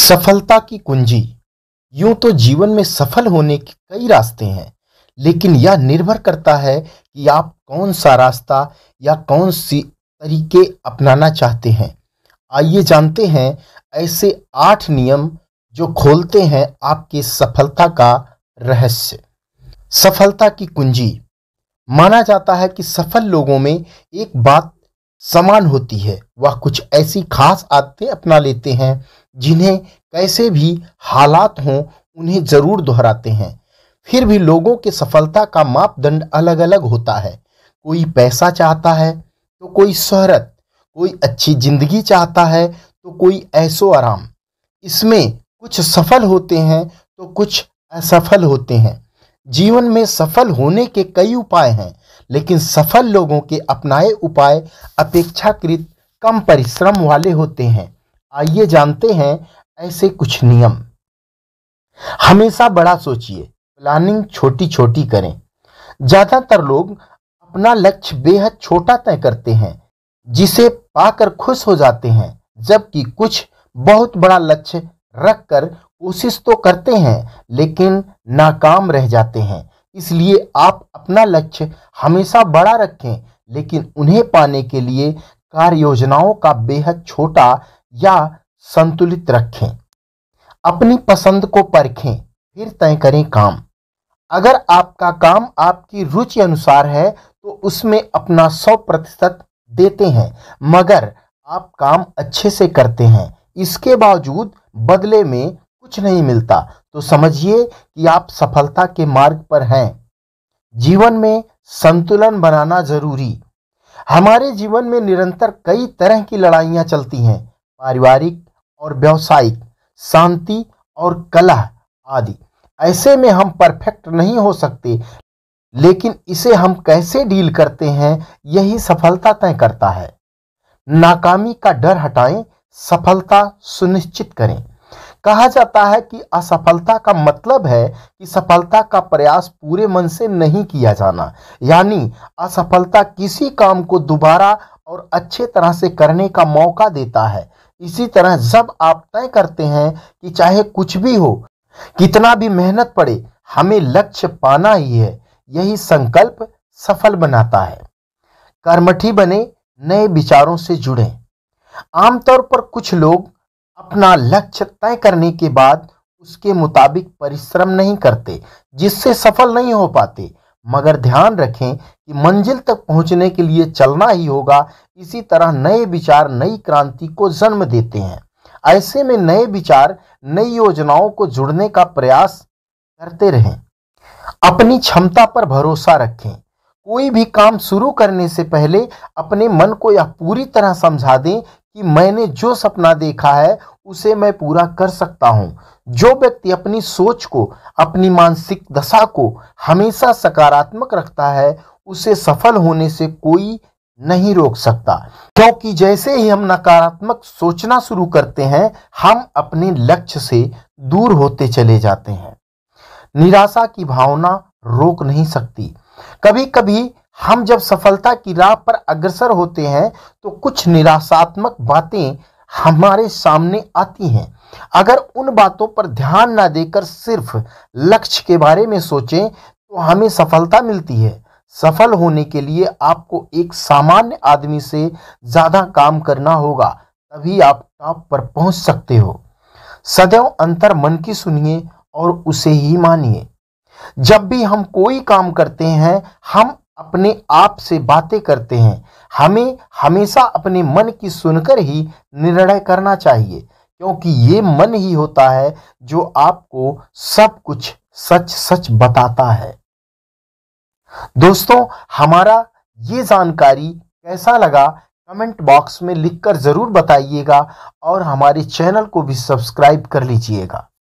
सफलता की कुंजी यूं तो जीवन में सफल होने के कई रास्ते हैं लेकिन यह निर्भर करता है कि आप कौन सा रास्ता या कौन सी तरीके अपनाना चाहते हैं आइए जानते हैं ऐसे आठ नियम जो खोलते हैं आपके सफलता का रहस्य सफलता की कुंजी माना जाता है कि सफल लोगों में एक बात समान होती है वह कुछ ऐसी खास आदतें अपना लेते हैं जिन्हें कैसे भी हालात हों उन्हें जरूर दोहराते हैं फिर भी लोगों के सफलता का मापदंड अलग अलग होता है कोई पैसा चाहता है तो कोई शहरत कोई अच्छी जिंदगी चाहता है तो कोई ऐसो आराम इसमें कुछ सफल होते हैं तो कुछ असफल होते हैं जीवन में सफल होने के कई उपाय हैं लेकिन सफल लोगों के अपनाए उपाय अपेक्षाकृत कम परिश्रम वाले होते हैं आइए जानते हैं ऐसे कुछ नियम हमेशा बड़ा सोचिए प्लानिंग छोटी छोटी करें ज़्यादातर लोग अपना लक्ष्य बेहद छोटा तय करते हैं जिसे पाकर खुश हो जाते हैं जबकि कुछ बहुत बड़ा लक्ष्य रखकर कोशिश तो करते हैं लेकिन नाकाम रह जाते हैं इसलिए आप अपना लक्ष्य हमेशा बड़ा रखें लेकिन उन्हें पाने के लिए कार्य योजनाओं का बेहद छोटा या संतुलित रखें अपनी पसंद को परखें फिर तय करें काम अगर आपका काम आपकी रुचि अनुसार है तो उसमें अपना सौ प्रतिशत देते हैं मगर आप काम अच्छे से करते हैं इसके बावजूद बदले में कुछ नहीं मिलता तो समझिए कि आप सफलता के मार्ग पर हैं जीवन में संतुलन बनाना जरूरी हमारे जीवन में निरंतर कई तरह की लड़ाइयाँ चलती हैं पारिवारिक और व्यावसायिक शांति और कलह आदि ऐसे में हम परफेक्ट नहीं हो सकते लेकिन इसे हम कैसे डील करते हैं यही सफलता तय करता है नाकामी का डर हटाएं सफलता सुनिश्चित करें कहा जाता है कि असफलता का मतलब है कि सफलता का प्रयास पूरे मन से नहीं किया जाना यानी असफलता किसी काम को दोबारा और अच्छे तरह से करने का मौका देता है इसी तरह जब आप तय करते हैं कि चाहे कुछ भी हो कितना भी मेहनत पड़े हमें लक्ष्य पाना ही है यही संकल्प सफल बनाता है कर्मठी बने नए विचारों से जुड़े आमतौर पर कुछ लोग अपना लक्ष्य तय करने के बाद उसके मुताबिक परिश्रम नहीं करते जिससे सफल नहीं हो पाते मगर ध्यान रखें कि मंजिल तक पहुंचने के लिए चलना ही होगा इसी तरह नए विचार नई क्रांति को जन्म देते हैं ऐसे में नए विचार नई योजनाओं को जुड़ने का प्रयास करते रहें अपनी क्षमता पर भरोसा रखें कोई भी काम शुरू करने से पहले अपने मन को यह पूरी तरह समझा दें कि मैंने जो सपना देखा है उसे मैं पूरा कर सकता हूँ जो व्यक्ति अपनी सोच को अपनी मानसिक दशा को हमेशा सकारात्मक रखता है उसे सफल होने से कोई नहीं रोक सकता क्योंकि जैसे ही हम नकारात्मक सोचना शुरू करते हैं हम अपने लक्ष्य से दूर होते चले जाते हैं निराशा की भावना रोक नहीं सकती कभी कभी हम जब सफलता की राह पर अग्रसर होते हैं तो कुछ निराशात्मक बातें हमारे सामने आती हैं अगर उन बातों पर ध्यान ना देकर सिर्फ लक्ष्य के बारे में सोचें तो हमें सफलता मिलती है सफल होने के लिए आपको एक सामान्य आदमी से ज़्यादा काम करना होगा तभी आप टॉप पर पहुंच सकते हो सदैव अंतर मन की सुनिए और उसे ही मानिए जब भी हम कोई काम करते हैं हम अपने आप से बातें करते हैं हमें हमेशा अपने मन की सुनकर ही निर्णय करना चाहिए क्योंकि ये मन ही होता है जो आपको सब कुछ सच सच बताता है दोस्तों हमारा ये जानकारी कैसा लगा कमेंट बॉक्स में लिखकर ज़रूर बताइएगा और हमारे चैनल को भी सब्सक्राइब कर लीजिएगा